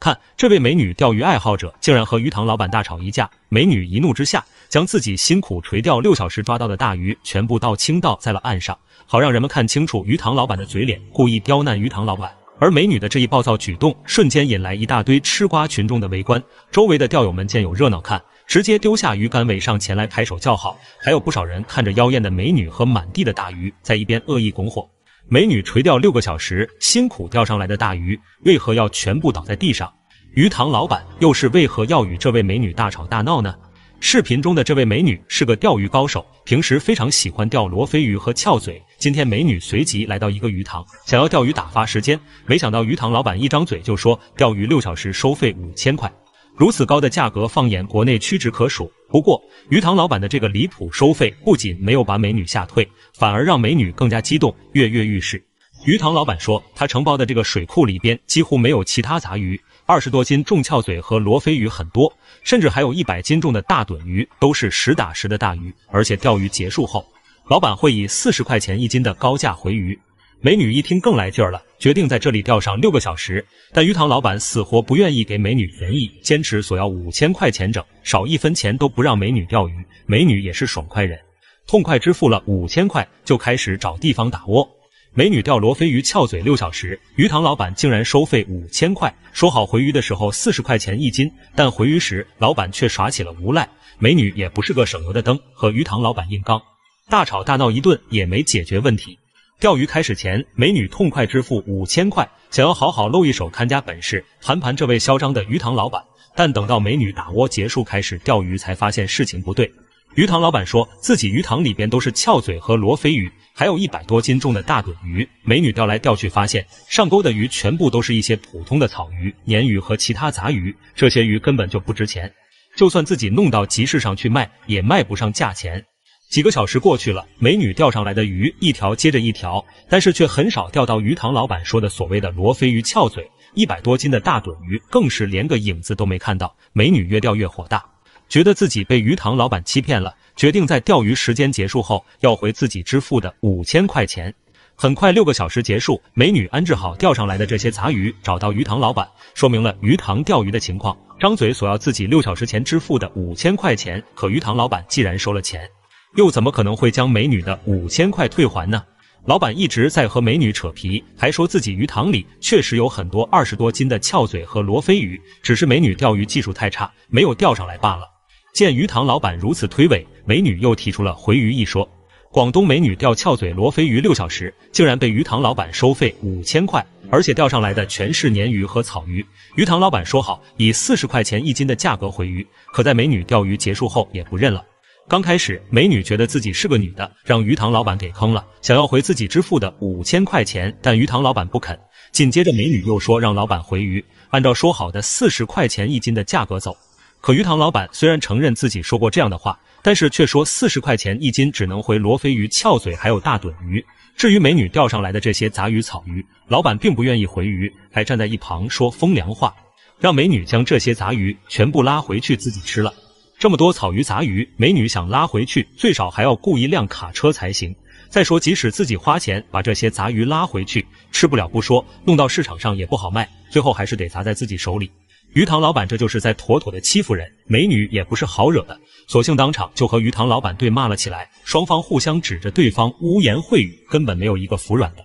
看，这位美女钓鱼爱好者竟然和鱼塘老板大吵一架。美女一怒之下，将自己辛苦垂钓六小时抓到的大鱼全部倒倾倒在了岸上，好让人们看清楚鱼塘老板的嘴脸，故意刁难鱼塘老板。而美女的这一暴躁举动，瞬间引来一大堆吃瓜群众的围观。周围的钓友们见有热闹看，直接丢下鱼竿尾上前来，拍手叫好。还有不少人看着妖艳的美女和满地的大鱼，在一边恶意拱火。美女垂钓六个小时，辛苦钓上来的大鱼为何要全部倒在地上？鱼塘老板又是为何要与这位美女大吵大闹呢？视频中的这位美女是个钓鱼高手，平时非常喜欢钓罗非鱼和翘嘴。今天美女随即来到一个鱼塘，想要钓鱼打发时间，没想到鱼塘老板一张嘴就说钓鱼六小时收费五千块，如此高的价格，放眼国内屈指可数。不过，鱼塘老板的这个离谱收费不仅没有把美女吓退，反而让美女更加激动，跃跃欲试。鱼塘老板说，他承包的这个水库里边几乎没有其他杂鱼，二十多斤重翘嘴和罗非鱼很多，甚至还有一百斤重的大趸鱼，都是实打实的大鱼。而且钓鱼结束后，老板会以四十块钱一斤的高价回鱼。美女一听更来劲儿了，决定在这里钓上六个小时。但鱼塘老板死活不愿意给美女便宜，坚持索要五千块钱整，少一分钱都不让美女钓鱼。美女也是爽快人，痛快支付了五千块，就开始找地方打窝。美女钓罗非鱼翘嘴六小时，鱼塘老板竟然收费五千块，说好回鱼的时候四十块钱一斤，但回鱼时老板却耍起了无赖。美女也不是个省油的灯，和鱼塘老板硬刚，大吵大闹一顿也没解决问题。钓鱼开始前，美女痛快支付五千块，想要好好露一手看家本事，盘盘这位嚣张的鱼塘老板。但等到美女打窝结束，开始钓鱼，才发现事情不对。鱼塘老板说自己鱼塘里边都是翘嘴和罗非鱼，还有一百多斤重的大嘴鱼。美女钓来钓去，发现上钩的鱼全部都是一些普通的草鱼、鲶鱼和其他杂鱼，这些鱼根本就不值钱，就算自己弄到集市上去卖，也卖不上价钱。几个小时过去了，美女钓上来的鱼一条接着一条，但是却很少钓到鱼塘老板说的所谓的罗非鱼翘嘴，一百多斤的大嘴鱼更是连个影子都没看到。美女越钓越火大，觉得自己被鱼塘老板欺骗了，决定在钓鱼时间结束后要回自己支付的五千块钱。很快六个小时结束，美女安置好钓上来的这些杂鱼，找到鱼塘老板，说明了鱼塘钓鱼的情况，张嘴索要自己六小时前支付的五千块钱。可鱼塘老板既然收了钱。又怎么可能会将美女的五千块退还呢？老板一直在和美女扯皮，还说自己鱼塘里确实有很多二十多斤的翘嘴和罗非鱼，只是美女钓鱼技术太差，没有钓上来罢了。见鱼塘老板如此推诿，美女又提出了回鱼一说。广东美女钓翘嘴罗非鱼六小时，竟然被鱼塘老板收费五千块，而且钓上来的全是鲶鱼和草鱼。鱼塘老板说好以四十块钱一斤的价格回鱼，可在美女钓鱼结束后也不认了。刚开始，美女觉得自己是个女的，让鱼塘老板给坑了，想要回自己支付的五千块钱，但鱼塘老板不肯。紧接着，美女又说让老板回鱼，按照说好的四十块钱一斤的价格走。可鱼塘老板虽然承认自己说过这样的话，但是却说四十块钱一斤只能回罗非鱼、翘嘴还有大趸鱼。至于美女钓上来的这些杂鱼、草鱼，老板并不愿意回鱼，还站在一旁说风凉话，让美女将这些杂鱼全部拉回去自己吃了。这么多草鱼、杂鱼，美女想拉回去，最少还要雇一辆卡车才行。再说，即使自己花钱把这些杂鱼拉回去，吃不了不说，弄到市场上也不好卖，最后还是得砸在自己手里。鱼塘老板这就是在妥妥的欺负人，美女也不是好惹的，索性当场就和鱼塘老板对骂了起来，双方互相指着对方污言秽语，根本没有一个服软的。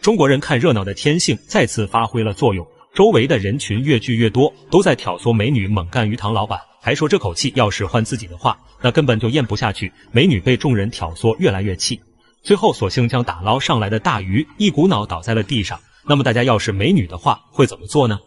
中国人看热闹的天性再次发挥了作用，周围的人群越聚越多，都在挑唆美女猛干鱼塘老板。还说这口气要是换自己的话，那根本就咽不下去。美女被众人挑唆，越来越气，最后索性将打捞上来的大鱼一股脑倒在了地上。那么大家要是美女的话，会怎么做呢？